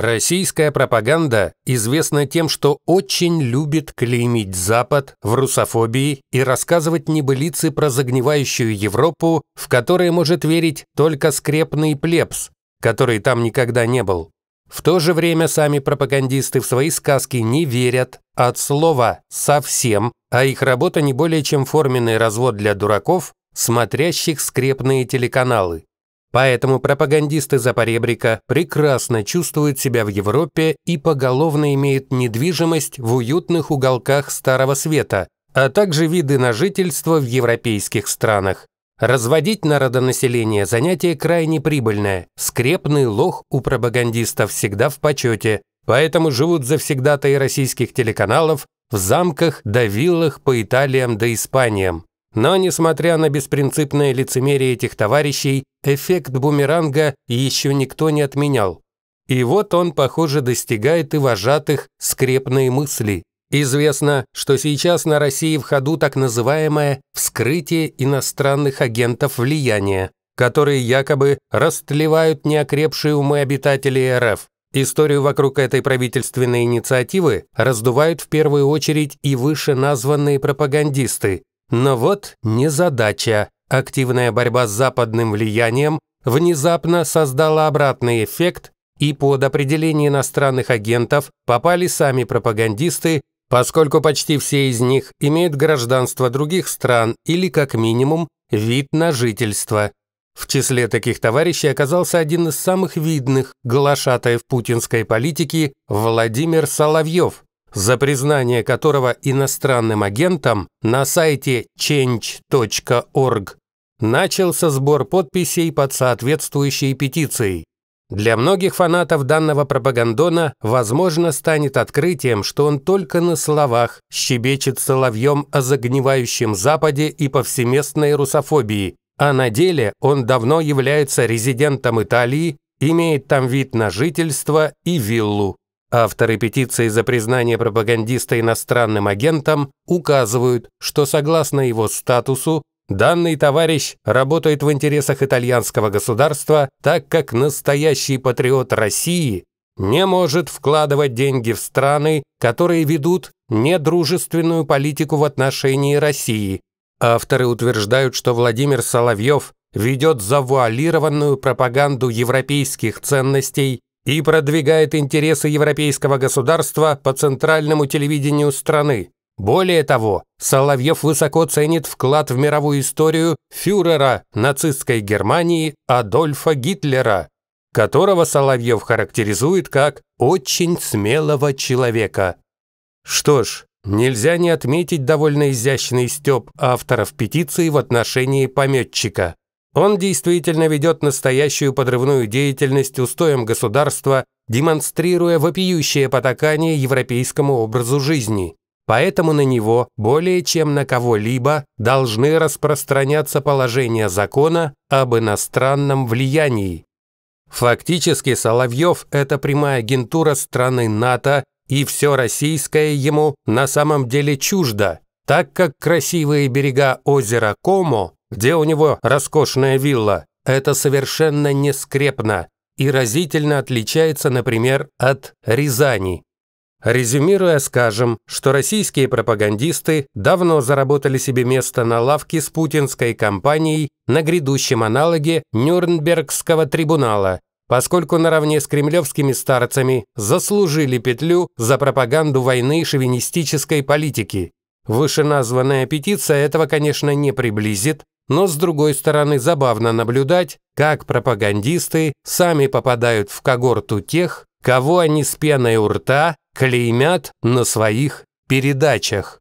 Российская пропаганда известна тем, что очень любит клеймить Запад в русофобии и рассказывать небылицы про загнивающую Европу, в которой может верить только скрепный плебс, который там никогда не был. В то же время сами пропагандисты в свои сказки не верят от слова «совсем», а их работа не более чем форменный развод для дураков, смотрящих скрепные телеканалы. Поэтому пропагандисты Запоребрика прекрасно чувствуют себя в Европе и поголовно имеют недвижимость в уютных уголках Старого Света, а также виды на жительство в европейских странах. Разводить народонаселение – занятие крайне прибыльное. Скрепный лох у пропагандистов всегда в почете, поэтому живут завсегдатаи российских телеканалов в замках да виллах по Италиям да Испаниям. Но, несмотря на беспринципное лицемерие этих товарищей, эффект бумеранга еще никто не отменял. И вот он, похоже, достигает и вожатых скрепные мысли. Известно, что сейчас на России в ходу так называемое «вскрытие иностранных агентов влияния», которые якобы растлевают неокрепшие умы обитателей РФ. Историю вокруг этой правительственной инициативы раздувают в первую очередь и вышеназванные пропагандисты. Но вот незадача. Активная борьба с западным влиянием внезапно создала обратный эффект, и под определение иностранных агентов попали сами пропагандисты, поскольку почти все из них имеют гражданство других стран или, как минимум, вид на жительство. В числе таких товарищей оказался один из самых видных глашатаев путинской политики Владимир Соловьев, за признание которого иностранным агентом на сайте change.org начался сбор подписей под соответствующей петицией. Для многих фанатов данного пропагандона, возможно, станет открытием, что он только на словах щебечет соловьем о загнивающем Западе и повсеместной русофобии, а на деле он давно является резидентом Италии, имеет там вид на жительство и виллу. Авторы петиции за признание пропагандиста иностранным агентом указывают, что согласно его статусу Данный товарищ работает в интересах итальянского государства, так как настоящий патриот России не может вкладывать деньги в страны, которые ведут недружественную политику в отношении России. Авторы утверждают, что Владимир Соловьев ведет завуалированную пропаганду европейских ценностей и продвигает интересы европейского государства по центральному телевидению страны. Более того, Соловьев высоко ценит вклад в мировую историю фюрера нацистской Германии Адольфа Гитлера, которого Соловьев характеризует как «очень смелого человека». Что ж, нельзя не отметить довольно изящный стёб авторов петиции в отношении пометчика. Он действительно ведет настоящую подрывную деятельность устоям государства, демонстрируя вопиющее потакание европейскому образу жизни поэтому на него более чем на кого-либо должны распространяться положения закона об иностранном влиянии. Фактически Соловьев – это прямая агентура страны НАТО, и все российское ему на самом деле чуждо, так как красивые берега озера Комо, где у него роскошная вилла, это совершенно не скрепно и разительно отличается, например, от Рязани. Резюмируя, скажем, что российские пропагандисты давно заработали себе место на лавке с путинской компанией на грядущем аналоге Нюрнбергского трибунала, поскольку наравне с кремлевскими старцами заслужили петлю за пропаганду войны шовинистической политики. Вышеназванная петиция этого, конечно, не приблизит, но с другой стороны забавно наблюдать, как пропагандисты сами попадают в когорту тех, кого они с пеной у рта клеймят на своих передачах.